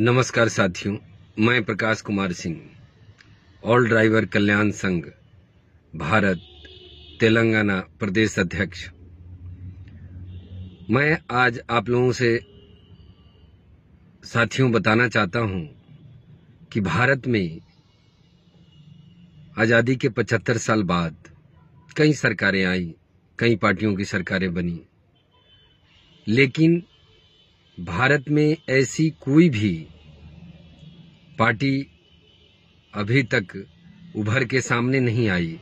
नमस्कार साथियों मैं प्रकाश कुमार सिंह ऑल ड्राइवर कल्याण संघ भारत तेलंगाना प्रदेश अध्यक्ष मैं आज आप लोगों से साथियों बताना चाहता हूं कि भारत में आज़ादी के 75 साल बाद कई सरकारें आई कई पार्टियों की सरकारें बनी लेकिन भारत में ऐसी कोई भी पार्टी अभी तक उभर के सामने नहीं आई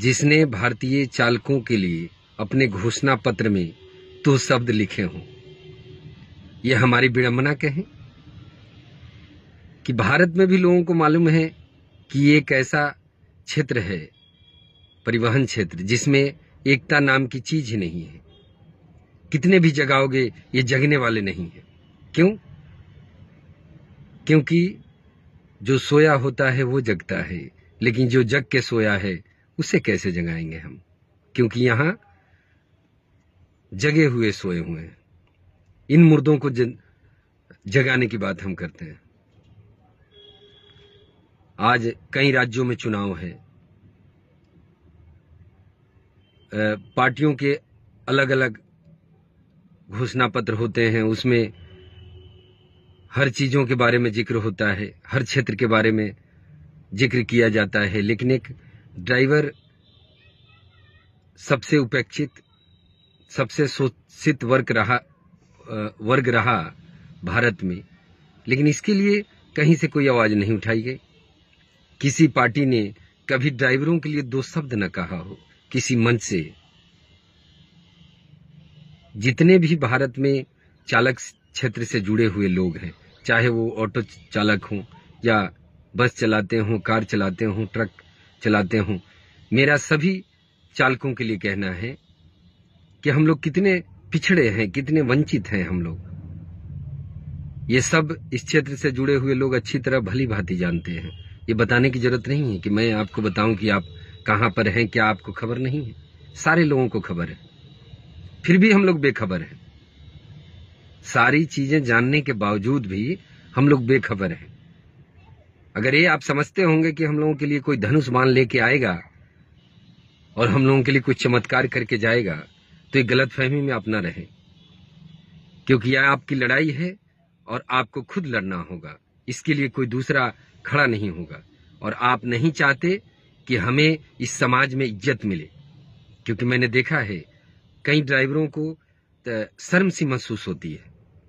जिसने भारतीय चालकों के लिए अपने घोषणा पत्र में तो शब्द लिखे हों यह हमारी विडम्बना कहें कि भारत में भी लोगों को मालूम है कि ये एक ऐसा क्षेत्र है परिवहन क्षेत्र जिसमें एकता नाम की चीज ही नहीं है कितने भी जगाओगे ये जगने वाले नहीं है क्यों क्योंकि जो सोया होता है वो जगता है लेकिन जो जग के सोया है उसे कैसे जगाएंगे हम क्योंकि यहां जगे हुए सोए हुए हैं इन मुर्दों को जगाने की बात हम करते हैं आज कई राज्यों में चुनाव है पार्टियों के अलग अलग घोषणा पत्र होते हैं उसमें हर चीज़ों के बारे में जिक्र होता है हर क्षेत्र के बारे में जिक्र किया जाता है लेकिन एक ड्राइवर सबसे उपेक्षित सबसे शोषित वर्ग रहा वर्ग रहा भारत में लेकिन इसके लिए कहीं से कोई आवाज़ नहीं उठाई गई किसी पार्टी ने कभी ड्राइवरों के लिए दो शब्द न कहा हो किसी मंच से जितने भी भारत में चालक क्षेत्र से जुड़े हुए लोग हैं चाहे वो ऑटो चालक हों या बस चलाते हों कार चलाते हों ट्रक चलाते हों मेरा सभी चालकों के लिए कहना है कि हम लोग कितने पिछड़े हैं कितने वंचित हैं हम लोग ये सब इस क्षेत्र से जुड़े हुए लोग अच्छी तरह भली भांति जानते हैं ये बताने की जरूरत नहीं है कि मैं आपको बताऊं कि आप कहां पर हैं क्या आपको खबर नहीं है सारे लोगों को खबर है फिर भी हम लोग बेखबर हैं सारी चीजें जानने के बावजूद भी हम लोग बेखबर हैं अगर ये आप समझते होंगे कि हम लोगों के लिए कोई धनुष मान लेके आएगा और हम लोगों के लिए कुछ चमत्कार करके जाएगा तो ये गलत फहमी में आप ना रहें क्योंकि यह आपकी लड़ाई है और आपको खुद लड़ना होगा इसके लिए कोई दूसरा खड़ा नहीं होगा और आप नहीं चाहते कि हमें इस समाज में इज्जत मिले क्योंकि मैंने देखा है कई ड्राइवरों को शर्म सी महसूस होती है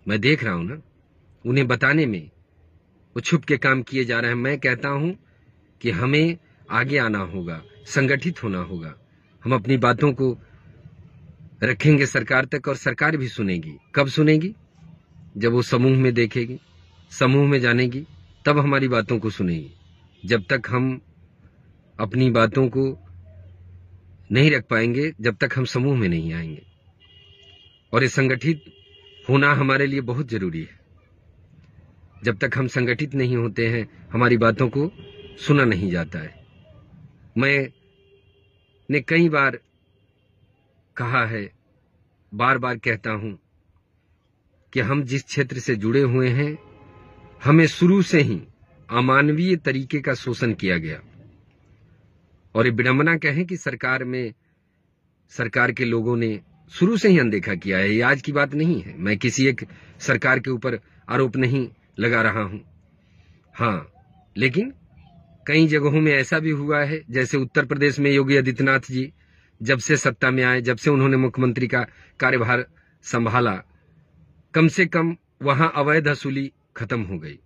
मैं देख रहा हूं ना उन्हें बताने में वो छुप के काम किए जा रहे हैं मैं कहता हूं कि हमें आगे आना होगा संगठित होना होगा हम अपनी बातों को रखेंगे सरकार तक और सरकार भी सुनेगी कब सुनेगी जब वो समूह में देखेगी समूह में जानेगी तब हमारी बातों को सुनेगी जब तक हम अपनी बातों को नहीं रख पाएंगे जब तक हम समूह में नहीं आएंगे और ये संगठित होना हमारे लिए बहुत जरूरी है जब तक हम संगठित नहीं होते हैं हमारी बातों को सुना नहीं जाता है मैं ने कई बार कहा है बार बार कहता हूं कि हम जिस क्षेत्र से जुड़े हुए हैं हमें शुरू से ही अमानवीय तरीके का शोषण किया गया और ये विडंबना कहें कि सरकार में सरकार के लोगों ने शुरू से ही अनदेखा किया है ये आज की बात नहीं है मैं किसी एक सरकार के ऊपर आरोप नहीं लगा रहा हूं हाँ लेकिन कई जगहों में ऐसा भी हुआ है जैसे उत्तर प्रदेश में योगी आदित्यनाथ जी जब से सत्ता में आए जब से उन्होंने मुख्यमंत्री का कार्यभार संभाला कम से कम वहां अवैध वसूली खत्म हो गई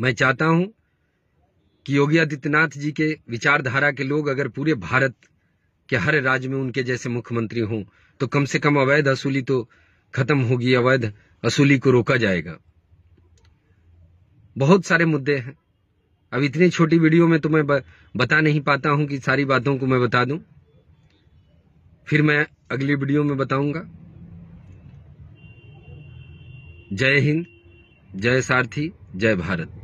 मैं चाहता हूं कि योगी आदित्यनाथ जी के विचारधारा के लोग अगर पूरे भारत के हर राज्य में उनके जैसे मुख्यमंत्री हों तो कम से कम अवैध असूली तो खत्म होगी अवैध असूली को रोका जाएगा बहुत सारे मुद्दे हैं अब इतनी छोटी वीडियो में तो मैं बता नहीं पाता हूं कि सारी बातों को मैं बता दूं फिर मैं अगली वीडियो में बताऊंगा जय हिंद जय सारथी जय भारत